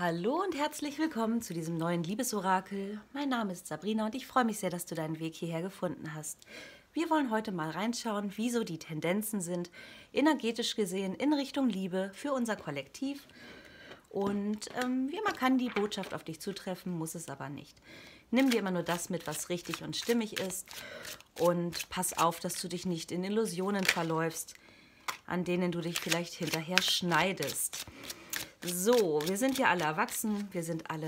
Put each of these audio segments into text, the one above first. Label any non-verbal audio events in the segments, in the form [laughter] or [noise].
Hallo und herzlich willkommen zu diesem neuen Liebesorakel. Mein Name ist Sabrina und ich freue mich sehr, dass du deinen Weg hierher gefunden hast. Wir wollen heute mal reinschauen, wieso die Tendenzen sind, energetisch gesehen, in Richtung Liebe für unser Kollektiv. Und ähm, wie immer kann die Botschaft auf dich zutreffen, muss es aber nicht. Nimm dir immer nur das mit, was richtig und stimmig ist. Und pass auf, dass du dich nicht in Illusionen verläufst, an denen du dich vielleicht hinterher schneidest. So, wir sind ja alle erwachsen, wir sind alle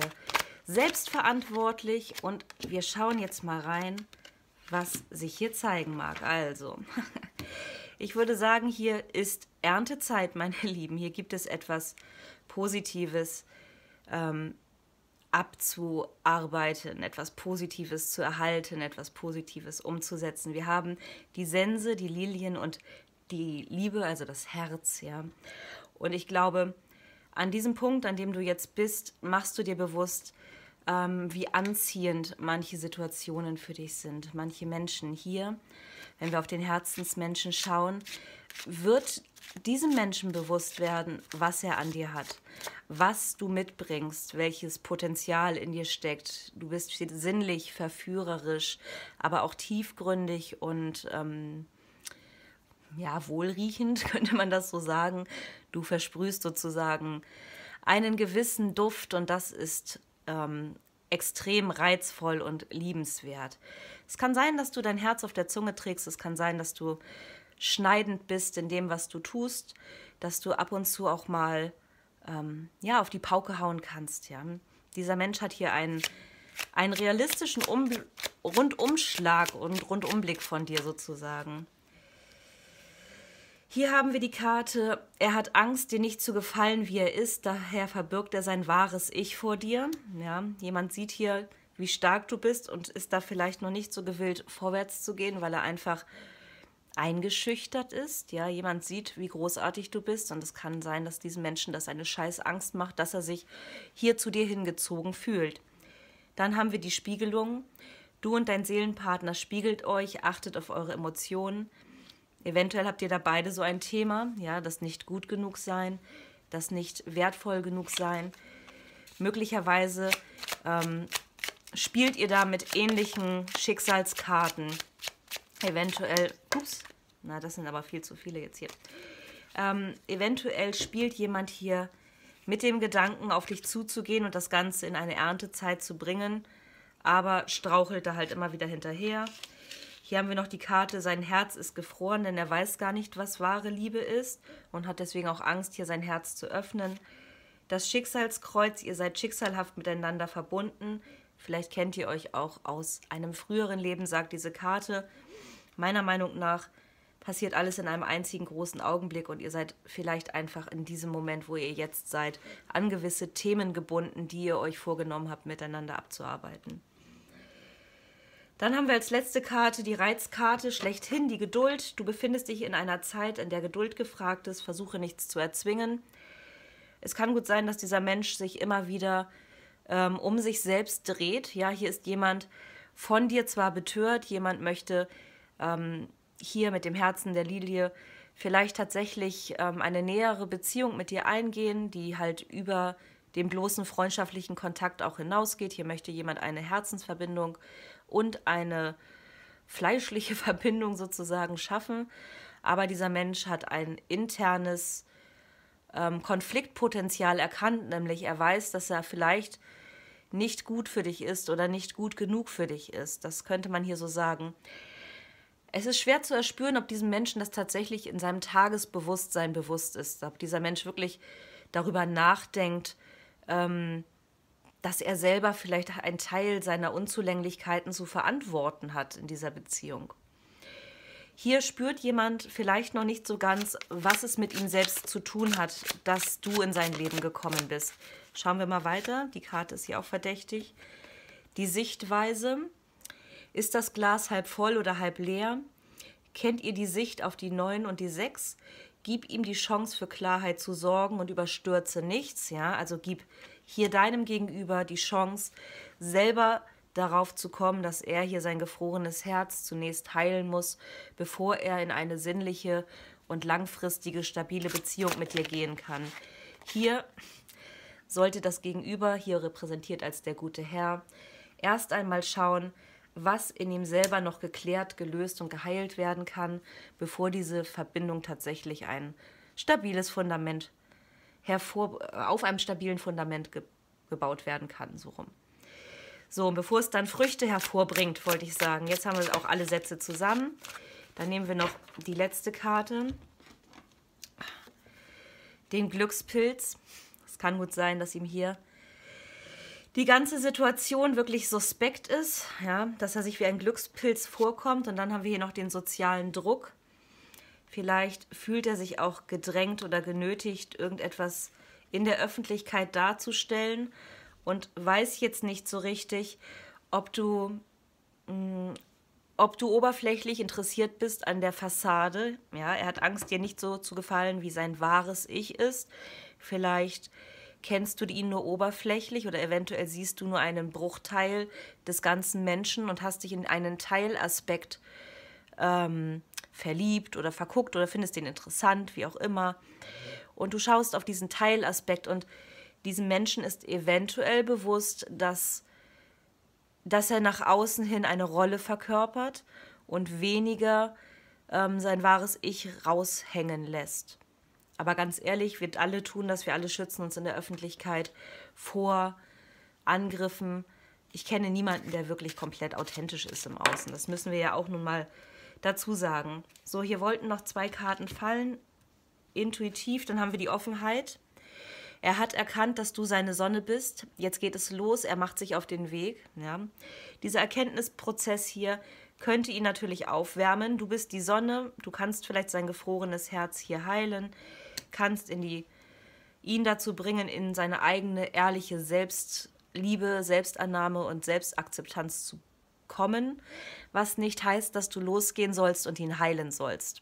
selbstverantwortlich und wir schauen jetzt mal rein, was sich hier zeigen mag. Also, [laughs] ich würde sagen, hier ist Erntezeit, meine [laughs] Lieben. Hier gibt es etwas Positives ähm, abzuarbeiten, etwas Positives zu erhalten, etwas Positives umzusetzen. Wir haben die Sense, die Lilien und die Liebe, also das Herz, ja. Und ich glaube, an diesem Punkt, an dem du jetzt bist, machst du dir bewusst, ähm, wie anziehend manche Situationen für dich sind, manche Menschen hier. Wenn wir auf den Herzensmenschen schauen, wird diesem Menschen bewusst werden, was er an dir hat, was du mitbringst, welches Potenzial in dir steckt. Du bist sinnlich, verführerisch, aber auch tiefgründig und ähm, ja, wohlriechend, [laughs] könnte man das so sagen. Du versprühst sozusagen einen gewissen Duft und das ist ähm, extrem reizvoll und liebenswert. Es kann sein, dass du dein Herz auf der Zunge trägst, es kann sein, dass du schneidend bist in dem, was du tust, dass du ab und zu auch mal ähm, ja, auf die Pauke hauen kannst. Ja? Dieser Mensch hat hier einen, einen realistischen um Rundumschlag und Rundumblick von dir sozusagen. Hier haben wir die Karte, er hat Angst, dir nicht zu gefallen, wie er ist, daher verbirgt er sein wahres Ich vor dir. Ja, jemand sieht hier, wie stark du bist und ist da vielleicht noch nicht so gewillt, vorwärts zu gehen, weil er einfach eingeschüchtert ist. Ja, jemand sieht, wie großartig du bist und es kann sein, dass diesem Menschen das eine scheiß Angst macht, dass er sich hier zu dir hingezogen fühlt. Dann haben wir die Spiegelung. Du und dein Seelenpartner spiegelt euch, achtet auf eure Emotionen. Eventuell habt ihr da beide so ein Thema, ja, das nicht gut genug sein, das nicht wertvoll genug sein. Möglicherweise ähm, spielt ihr da mit ähnlichen Schicksalskarten. Eventuell, ups, na, das sind aber viel zu viele jetzt hier. Ähm, eventuell spielt jemand hier mit dem Gedanken, auf dich zuzugehen und das Ganze in eine Erntezeit zu bringen, aber strauchelt da halt immer wieder hinterher. Hier haben wir noch die Karte, sein Herz ist gefroren, denn er weiß gar nicht, was wahre Liebe ist und hat deswegen auch Angst, hier sein Herz zu öffnen. Das Schicksalskreuz, ihr seid schicksalhaft miteinander verbunden. Vielleicht kennt ihr euch auch aus einem früheren Leben, sagt diese Karte. Meiner Meinung nach passiert alles in einem einzigen großen Augenblick und ihr seid vielleicht einfach in diesem Moment, wo ihr jetzt seid, an gewisse Themen gebunden, die ihr euch vorgenommen habt, miteinander abzuarbeiten. Dann haben wir als letzte Karte die Reizkarte schlechthin, die Geduld. Du befindest dich in einer Zeit, in der Geduld gefragt ist, versuche nichts zu erzwingen. Es kann gut sein, dass dieser Mensch sich immer wieder ähm, um sich selbst dreht. Ja, hier ist jemand von dir zwar betört, jemand möchte ähm, hier mit dem Herzen der Lilie vielleicht tatsächlich ähm, eine nähere Beziehung mit dir eingehen, die halt über den bloßen freundschaftlichen Kontakt auch hinausgeht. Hier möchte jemand eine Herzensverbindung und eine fleischliche [laughs] Verbindung sozusagen schaffen. Aber dieser Mensch hat ein internes ähm, Konfliktpotenzial erkannt, nämlich er weiß, dass er vielleicht nicht gut für dich ist oder nicht gut genug für dich ist. Das könnte man hier so sagen. Es ist schwer zu erspüren, ob diesem Menschen das tatsächlich in seinem Tagesbewusstsein bewusst ist, ob dieser Mensch wirklich darüber nachdenkt, ähm, dass er selber vielleicht einen Teil seiner Unzulänglichkeiten zu verantworten hat in dieser Beziehung. Hier spürt jemand vielleicht noch nicht so ganz, was es mit ihm selbst zu tun hat, dass du in sein Leben gekommen bist. Schauen wir mal weiter. Die Karte ist hier auch verdächtig. Die Sichtweise. Ist das Glas halb voll oder halb leer? Kennt ihr die Sicht auf die 9 und die 6? Gib ihm die Chance für Klarheit zu sorgen und überstürze nichts. Ja, also gib hier deinem Gegenüber die Chance, selber darauf zu kommen, dass er hier sein gefrorenes Herz zunächst heilen muss, bevor er in eine sinnliche und langfristige, stabile Beziehung mit dir gehen kann. Hier sollte das Gegenüber, hier repräsentiert als der gute Herr, erst einmal schauen, was in ihm selber noch geklärt, gelöst und geheilt werden kann, bevor diese Verbindung tatsächlich ein stabiles Fundament hervor, äh, auf einem stabilen Fundament ge gebaut werden kann, so rum. So, und bevor es dann Früchte hervorbringt, wollte ich sagen, jetzt haben wir auch alle Sätze zusammen. Dann nehmen wir noch die letzte Karte, den Glückspilz. Es kann gut sein, dass ihm hier die ganze Situation wirklich suspekt ist, ja, dass er sich wie ein Glückspilz vorkommt. Und dann haben wir hier noch den sozialen Druck. Vielleicht fühlt er sich auch gedrängt oder genötigt, irgendetwas in der Öffentlichkeit darzustellen und weiß jetzt nicht so richtig, ob du, mh, mm, ob du oberflächlich interessiert bist an der Fassade. Ja, er hat Angst, dir nicht so zu gefallen, wie sein wahres Ich ist. Vielleicht kennst du ihn nur oberflächlich oder eventuell siehst du nur einen Bruchteil des ganzen Menschen und hast dich in einen Teilaspekt ähm, verliebt oder verguckt oder findest den interessant, wie auch immer. Und du schaust auf diesen Teilaspekt und diesem Menschen ist eventuell bewusst, dass, dass er nach außen hin eine Rolle verkörpert und weniger ähm, sein wahres Ich raushängen lässt. Aber ganz ehrlich, wir alle tun das, wir alle schützen uns in der Öffentlichkeit vor Angriffen. Ich kenne niemanden, der wirklich komplett authentisch ist im Außen. Das müssen wir ja auch nun mal dazu sagen. So, hier wollten noch zwei Karten fallen. Intuitiv, dann haben wir die Offenheit. Er hat erkannt, dass du seine Sonne bist. Jetzt geht es los. Er macht sich auf den Weg. Ja. Dieser Erkenntnisprozess hier könnte ihn natürlich aufwärmen. Du bist die Sonne. Du kannst vielleicht sein gefrorenes Herz hier heilen. Kannst in die, ihn dazu bringen, in seine eigene ehrliche Selbstliebe, Selbstannahme und Selbstakzeptanz zu kommen, was nicht heißt, dass du losgehen sollst und ihn heilen sollst.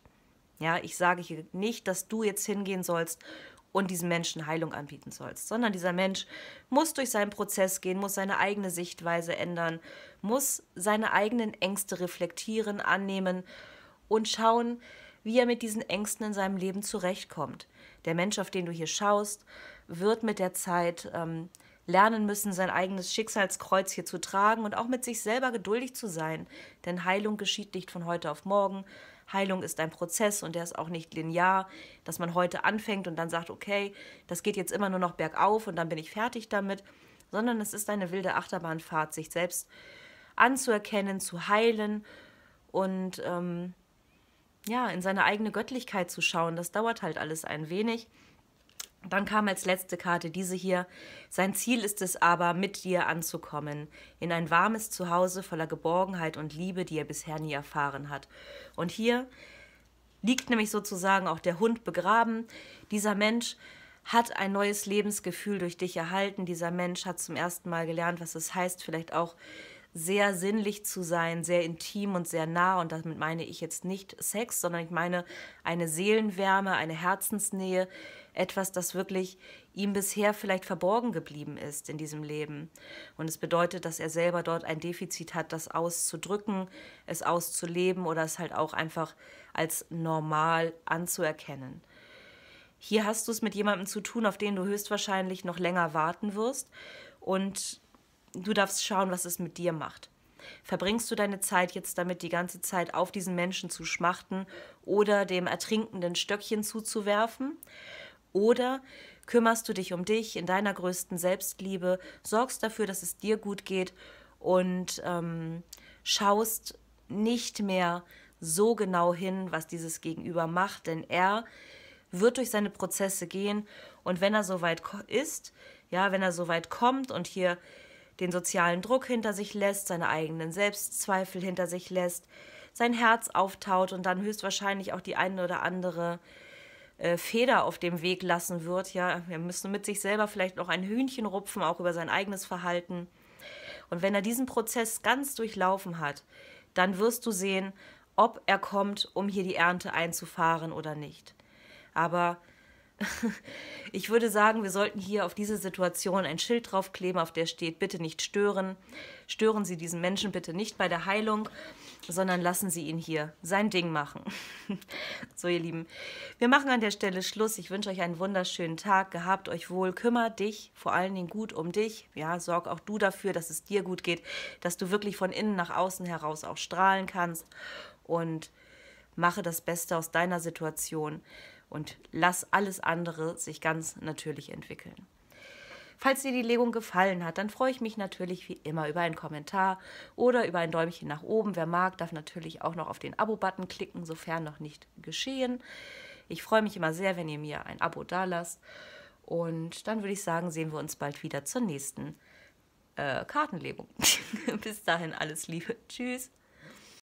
Ja, ich sage hier nicht, dass du jetzt hingehen sollst und diesem Menschen Heilung anbieten sollst, sondern dieser Mensch muss durch seinen Prozess gehen, muss seine eigene Sichtweise ändern, muss seine eigenen Ängste reflektieren, annehmen und schauen, wie er mit diesen Ängsten in seinem Leben zurechtkommt. Der Mensch, auf den du hier schaust, wird mit der Zeit ähm, lernen müssen, sein eigenes Schicksalskreuz hier zu tragen und auch mit sich selber geduldig zu sein. Denn Heilung geschieht nicht von heute auf morgen. Heilung ist ein Prozess und der ist auch nicht linear, dass man heute anfängt und dann sagt, okay, das geht jetzt immer nur noch bergauf und dann bin ich fertig damit, sondern es ist eine wilde Achterbahnfahrt, sich selbst anzuerkennen, zu heilen und ähm, ja, in seine eigene Göttlichkeit zu schauen. Das dauert halt alles ein wenig. Dann kam als letzte Karte diese hier. Sein Ziel ist es aber, mit dir anzukommen, in ein warmes Zuhause voller Geborgenheit und Liebe, die er bisher nie erfahren hat. Und hier liegt nämlich sozusagen auch der Hund begraben. Dieser Mensch hat ein neues Lebensgefühl durch dich erhalten. Dieser Mensch hat zum ersten Mal gelernt, was es heißt, vielleicht auch sehr sinnlich zu sein, sehr intim und sehr nah. Und damit meine ich jetzt nicht Sex, sondern ich meine eine Seelenwärme, eine Herzensnähe, etwas, das wirklich ihm bisher vielleicht verborgen geblieben ist in diesem Leben. Und es bedeutet, dass er selber dort ein Defizit hat, das auszudrücken, es auszuleben oder es halt auch einfach als normal anzuerkennen. Hier hast du es mit jemandem zu tun, auf den du höchstwahrscheinlich noch länger warten wirst. Und Du darfst schauen, was es mit dir macht. Verbringst du deine Zeit jetzt damit, die ganze Zeit auf diesen Menschen zu schmachten oder dem ertrinkenden Stöckchen zuzuwerfen? Oder kümmerst du dich um dich in deiner größten Selbstliebe, sorgst dafür, dass es dir gut geht und ähm, schaust nicht mehr so genau hin, was dieses Gegenüber macht, denn er wird durch seine Prozesse gehen und wenn er so weit ist, ja, wenn er so weit kommt und hier den sozialen Druck hinter sich lässt, seine eigenen Selbstzweifel hinter sich lässt, sein Herz auftaut und dann höchstwahrscheinlich auch die eine oder andere äh, Feder auf dem Weg lassen wird. Ja, er müsste mit sich selber vielleicht noch ein Hühnchen rupfen, auch über sein eigenes Verhalten. Und wenn er diesen Prozess ganz durchlaufen hat, dann wirst du sehen, ob er kommt, um hier die Ernte einzufahren oder nicht. Aber ich würde sagen, wir sollten hier auf diese Situation ein Schild draufkleben, auf der steht, bitte nicht stören. Stören Sie diesen Menschen bitte nicht bei der Heilung, sondern lassen Sie ihn hier sein Ding machen. [laughs] so, ihr Lieben, wir machen an der Stelle Schluss. Ich wünsche euch einen wunderschönen Tag. Gehabt euch wohl, kümmert dich vor allen Dingen gut um dich. Ja, sorg auch du dafür, dass es dir gut geht, dass du wirklich von innen nach außen heraus auch strahlen kannst. Und mache das Beste aus deiner Situation und lass alles andere sich ganz natürlich entwickeln. Falls dir die Legung gefallen hat, dann freue ich mich natürlich wie immer über einen Kommentar oder über ein Däumchen nach oben. Wer mag, darf natürlich auch noch auf den Abo-Button klicken, sofern noch nicht geschehen. Ich freue mich immer sehr, wenn ihr mir ein Abo da lasst. Und dann würde ich sagen, sehen wir uns bald wieder zur nächsten äh, Kartenlegung. [laughs] Bis dahin alles Liebe. Tschüss.